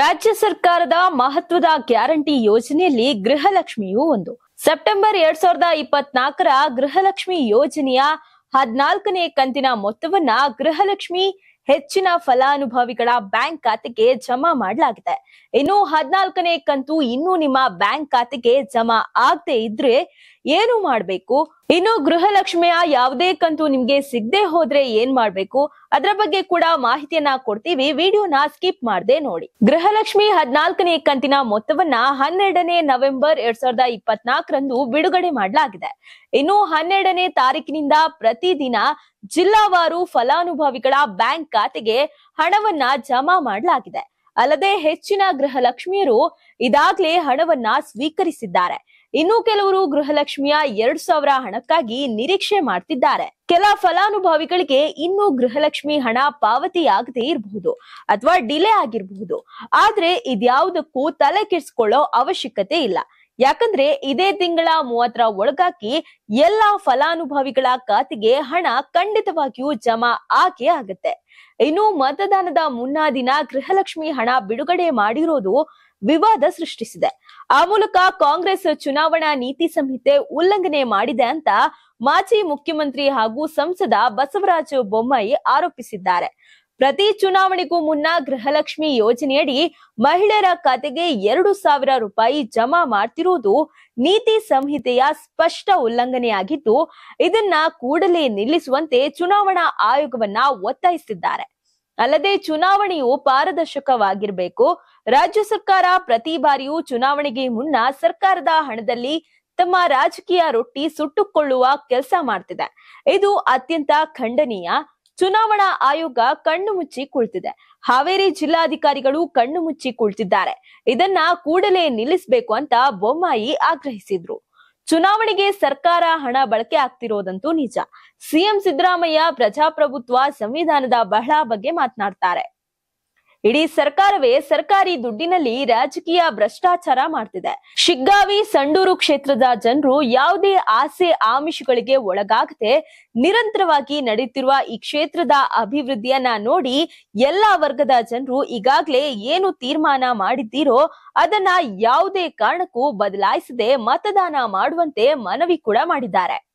ರಾಜ್ಯ ಸರ್ಕಾರದ ಮಹತ್ವದ ಗ್ಯಾರಂಟಿ ಯೋಜನೆಯಲ್ಲಿ ಗೃಹಲಕ್ಷ್ಮಿಯೂ ಒಂದು ಸೆಪ್ಟೆಂಬರ್ ಎರಡ್ ಸಾವಿರದ ಇಪ್ಪತ್ನಾಲ್ಕರ ಗೃಹಲಕ್ಷ್ಮಿ ಯೋಜನೆಯ ಹದಿನಾಲ್ಕನೇ ಕಂತಿನ ಮೊತ್ತವನ್ನ ಗೃಹಲಕ್ಷ್ಮಿ ಹೆಚ್ಚಿನ ಫಲಾನುಭವಿಗಳ ಬ್ಯಾಂಕ್ ಖಾತೆಗೆ ಜಮಾ ಮಾಡಲಾಗಿದೆ ಇನ್ನು ಹದಿನಾಲ್ಕನೇ ಕಂತು ಇನ್ನೂ ನಿಮ್ಮ ಬ್ಯಾಂಕ್ ಖಾತೆಗೆ ಜಮಾ ಆಗದೆ ಇದ್ರೆ ಏನು ಮಾಡ್ಬೇಕು ಇನ್ನು ಗೃಹಲಕ್ಷ್ಮಿಯ ಯಾವುದೇ ಕಂತು ನಿಮ್ಗೆ ಸಿಗದೆ ಹೋದ್ರೆ ಏನ್ ಮಾಡ್ಬೇಕು ಅದರ ಬಗ್ಗೆ ಕೂಡ ಮಾಹಿತಿಯನ್ನ ಕೊಡ್ತೀವಿ ವಿಡಿಯೋನ ಸ್ಕಿಪ್ ಮಾಡದೆ ನೋಡಿ ಗೃಹಲಕ್ಷ್ಮಿ ಹದಿನಾಲ್ಕನೇ ಕಂತಿನ ಮೊತ್ತವನ್ನ ಹನ್ನೆರಡನೇ ನವೆಂಬರ್ ಎರಡ್ ಸಾವಿರದ ಇಪ್ಪತ್ನಾಲ್ಕರಂದು ಬಿಡುಗಡೆ ಮಾಡಲಾಗಿದೆ ಇನ್ನು ಹನ್ನೆರಡನೇ ತಾರೀಕಿನಿಂದ ಪ್ರತಿದಿನ ಜಿಲ್ಲಾವಾರು ಫಲಾನುಭವಿಗಳ ಬ್ಯಾಂಕ್ ಖಾತೆಗೆ ಹಣವನ್ನ ಜಮಾ ಮಾಡಲಾಗಿದೆ ಅಲ್ಲದೆ ಹೆಚ್ಚಿನ ಗೃಹಲಕ್ಷ್ಮಿಯರು ಇದಾಗ್ಲೇ ಹಣವನ್ನ ಸ್ವೀಕರಿಸಿದ್ದಾರೆ ಇನ್ನು ಕೆಲವರು ಗೃಹಲಕ್ಷ್ಮಿಯ ಎರಡು ಸಾವಿರ ಹಣಕ್ಕಾಗಿ ನಿರೀಕ್ಷೆ ಮಾಡ್ತಿದ್ದಾರೆ ಕೆಲ ಫಲಾನುಭವಿಗಳಿಗೆ ಇನ್ನು ಗೃಹಲಕ್ಷ್ಮಿ ಹಣ ಪಾವತಿಯಾಗದೇ ಇರಬಹುದು ಅಥವಾ ಡಿಲೇ ಆಗಿರಬಹುದು ಆದ್ರೆ ಇದ್ಯಾವುದಕ್ಕೂ ತಲೆ ಕೆಡಿಸ್ಕೊಳ್ಳೋ ಅವಶ್ಯಕತೆ ಇಲ್ಲ ಯಾಕಂದ್ರೆ ಇದೇ ತಿಂಗಳ ಮೂವತ್ತರ ಒಳಗಾಕಿ ಎಲ್ಲಾ ಫಲಾನುಭವಿಗಳ ಖಾತೆಗೆ ಹಣ ಖಂಡಿತವಾಗಿಯೂ ಜಮಾ ಆಕೆ ಆಗತ್ತೆ ಇನ್ನು ಮತದಾನದ ಮುನ್ನಾ ದಿನ ಗೃಹಲಕ್ಷ್ಮಿ ಹಣ ಬಿಡುಗಡೆ ಮಾಡಿರೋದು ವಿವಾದ ಸೃಷ್ಟಿಸಿದೆ ಆ ಮೂಲಕ ಕಾಂಗ್ರೆಸ್ ಚುನಾವಣಾ ನೀತಿ ಸಂಹಿತೆ ಉಲ್ಲಂಘನೆ ಮಾಡಿದೆ ಅಂತ ಮಾಜಿ ಮುಖ್ಯಮಂತ್ರಿ ಹಾಗೂ ಸಂಸದ ಬಸವರಾಜ ಬೊಮ್ಮಾಯಿ ಆರೋಪಿಸಿದ್ದಾರೆ ಪ್ರತಿ ಚುನಾವಣೆಗೂ ಮುನ್ನ ಗೃಹಲಕ್ಷ್ಮಿ ಯೋಜನೆಯಡಿ ಮಹಿಳೆಯರ ಖಾತೆಗೆ ಎರಡು ಸಾವಿರ ರೂಪಾಯಿ ಜಮಾ ಮಾಡ್ತಿರುವುದು ನೀತಿ ಸಂಹಿತೆಯ ಸ್ಪಷ್ಟ ಉಲ್ಲಂಘನೆಯಾಗಿದ್ದು ಇದನ್ನ ಕೂಡಲೇ ನಿಲ್ಲಿಸುವಂತೆ ಚುನಾವಣಾ ಆಯೋಗವನ್ನ ಒತ್ತಾಯಿಸಿದ್ದಾರೆ ಅಲ್ಲದೆ ಚುನಾವಣೆಯು ಪಾರದರ್ಶಕವಾಗಿರಬೇಕು ರಾಜ್ಯ ಸರ್ಕಾರ ಪ್ರತಿ ಬಾರಿಯೂ ಚುನಾವಣೆಗೆ ಮುನ್ನ ಸರ್ಕಾರದ ಹಣದಲ್ಲಿ ತಮ್ಮ ರಾಜಕೀಯ ರೊಟ್ಟಿ ಸುಟ್ಟುಕೊಳ್ಳುವ ಕೆಲಸ ಮಾಡ್ತಿದೆ ಇದು ಅತ್ಯಂತ ಖಂಡನೀಯ ಚುನಾವಣಾ ಆಯೋಗ ಕಣ್ಣು ಮುಚ್ಚಿ ಕುಳಿತಿದೆ ಹಾವೇರಿ ಜಿಲ್ಲಾಧಿಕಾರಿಗಳು ಕಣ್ಣು ಮುಚ್ಚಿ ಕುಳಿತಿದ್ದಾರೆ ಇದನ್ನ ಕೂಡಲೇ ನಿಲ್ಲಿಸಬೇಕು ಅಂತ ಬೊಮ್ಮಾಯಿ ಆಗ್ರಹಿಸಿದ್ರು ಚುನಾವಣೆಗೆ ಸರ್ಕಾರ ಹಣ ಬಳಕೆ ಆಗ್ತಿರೋದಂತೂ ನಿಜ ಸಿಎಂ ಸಿದ್ದರಾಮಯ್ಯ ಪ್ರಜಾಪ್ರಭುತ್ವ ಸಂವಿಧಾನದ ಬಹಳ ಬಗ್ಗೆ ಮಾತನಾಡ್ತಾರೆ ಇಡೀ ಸರ್ಕಾರವೇ ಸರ್ಕಾರಿ ದುಡ್ಡಿನಲ್ಲಿ ರಾಜಕೀಯ ಭ್ರಷ್ಟಾಚಾರ ಮಾಡ್ತಿದೆ ಶಿಗ್ಗಾವಿ ಸಂಡೂರು ಕ್ಷೇತ್ರದ ಜನರು ಯಾವುದೇ ಆಸೆ ಆಮಿಷಗಳಿಗೆ ಒಳಗಾಗದೆ ನಿರಂತರವಾಗಿ ನಡೆಯುತ್ತಿರುವ ಈ ಕ್ಷೇತ್ರದ ಅಭಿವೃದ್ಧಿಯನ್ನ ನೋಡಿ ಎಲ್ಲಾ ವರ್ಗದ ಜನರು ಈಗಾಗಲೇ ಏನು ತೀರ್ಮಾನ ಮಾಡಿದ್ದೀರೋ ಅದನ್ನ ಯಾವುದೇ ಕಾರಣಕ್ಕೂ ಬದಲಾಯಿಸದೆ ಮತದಾನ ಮಾಡುವಂತೆ ಮನವಿ ಕೂಡ ಮಾಡಿದ್ದಾರೆ